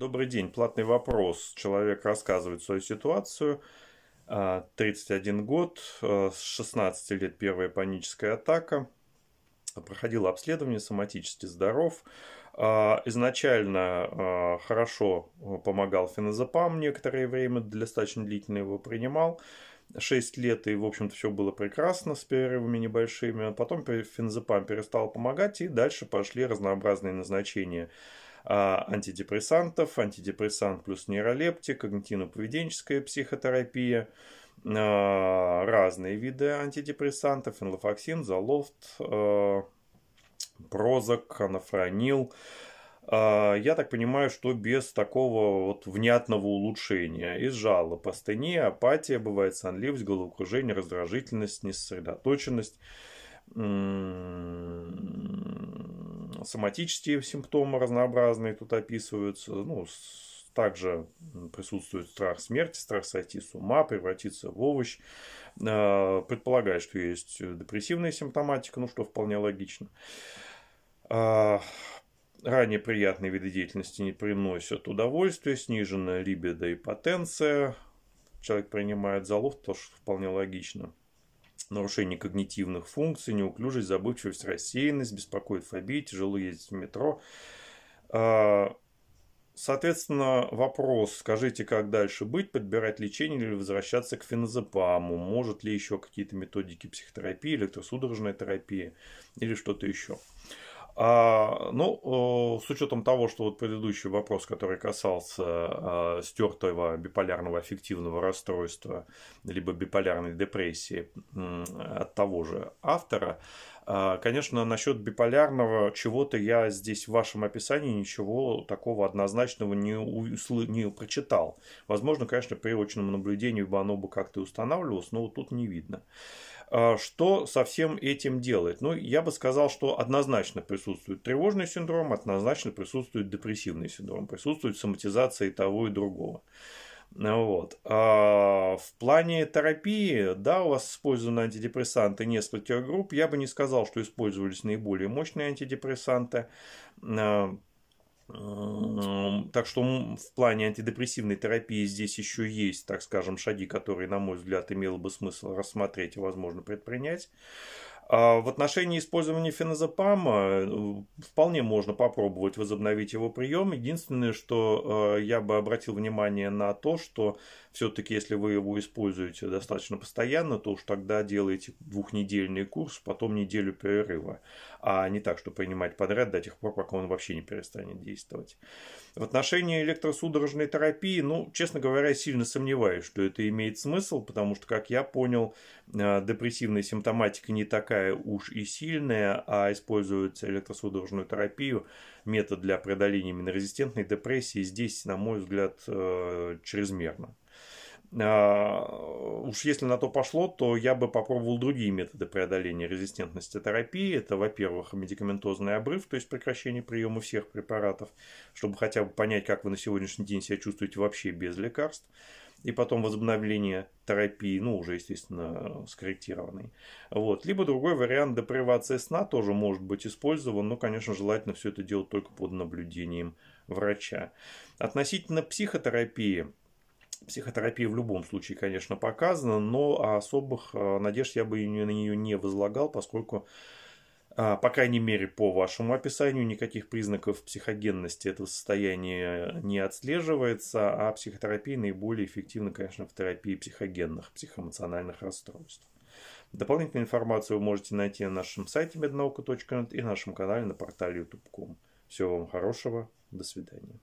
Добрый день. Платный вопрос. Человек рассказывает свою ситуацию. 31 а, год, а, с 16 лет первая паническая атака. Проходил обследование, соматически здоров. А, изначально хорошо помогал феназепам некоторое время, достаточно длительно его принимал. 6 лет, и, в общем-то, все было прекрасно с перерывами небольшими. Потом феназепам перестал помогать, и дальше пошли разнообразные назначения а, антидепрессантов, антидепрессант плюс нейролептик, когнитивно-поведенческая психотерапия, а, разные виды антидепрессантов, энлофоксин, залофт, а, прозок, анафронил. Я так понимаю, что без такого вот внятного улучшения. Из жалоб, астения, апатия, бывает сонливость, головокружение, раздражительность, несосредоточенность. Соматические симптомы разнообразные тут описываются. Ну, также присутствует страх смерти, страх сойти с ума, превратиться в овощ. Э, предполагает, что есть депрессивная симптоматика, ну что вполне логично. Э, ранее приятные виды деятельности не приносят удовольствия, сниженная либидо и потенция. Человек принимает залов, тоже вполне логично нарушение когнитивных функций, неуклюжесть, забывчивость, рассеянность, беспокоит фобии, тяжело ездить в метро. А, соответственно, вопрос, скажите, как дальше быть, подбирать лечение или возвращаться к феназепаму, может ли еще какие-то методики психотерапии, электросудорожная терапия или что-то еще. А, ну, с учетом того, что вот предыдущий вопрос, который касался а, стертого биполярного аффективного расстройства, либо биполярной депрессии от того же автора, а, конечно, насчет биполярного чего-то я здесь в вашем описании ничего такого однозначного не, усл... не прочитал. Возможно, конечно, при очном наблюдении бы оно бы как-то устанавливалось, но вот тут не видно. А, что со всем этим делает? Ну, я бы сказал, что однозначно присутствует тревожный синдром, однозначно присутствует депрессивный синдром, присутствует соматизация и того, и другого. Вот. А в плане терапии, да, у вас использованы антидепрессанты нескольких групп. Я бы не сказал, что использовались наиболее мощные антидепрессанты. А, так что в плане антидепрессивной терапии здесь еще есть, так скажем, шаги, которые, на мой взгляд, имело бы смысл рассмотреть и, возможно, предпринять. А в отношении использования феназепама э, вполне можно попробовать возобновить его прием. Единственное, что э, я бы обратил внимание на то, что все-таки если вы его используете достаточно постоянно, то уж тогда делаете двухнедельный курс, потом неделю перерыва, а не так, что принимать подряд до тех пор, пока он вообще не перестанет действовать. В отношении электросудорожной терапии, ну, честно говоря, сильно сомневаюсь, что это имеет смысл, потому что, как я понял, э, депрессивная симптоматика не такая такая уж и сильная, а используется электросудорожную терапию, метод для преодоления минорезистентной депрессии здесь, на мой взгляд, э, чрезмерно. А, уж если на то пошло, то я бы попробовал другие методы преодоления резистентности терапии. Это, во-первых, медикаментозный обрыв, то есть прекращение приема всех препаратов, чтобы хотя бы понять, как вы на сегодняшний день себя чувствуете вообще без лекарств и потом возобновление терапии, ну, уже, естественно, скорректированной. Вот. Либо другой вариант депривация сна тоже может быть использован, но, конечно, желательно все это делать только под наблюдением врача. Относительно психотерапии, Психотерапия в любом случае, конечно, показана, но особых э, надежд я бы на нее не возлагал, поскольку а, по крайней мере, по вашему описанию, никаких признаков психогенности этого состояния не отслеживается, а психотерапия наиболее эффективна, конечно, в терапии психогенных, психоэмоциональных расстройств. Дополнительную информацию вы можете найти на нашем сайте mednauka.net и на нашем канале на портале youtube.com. Всего вам хорошего, до свидания.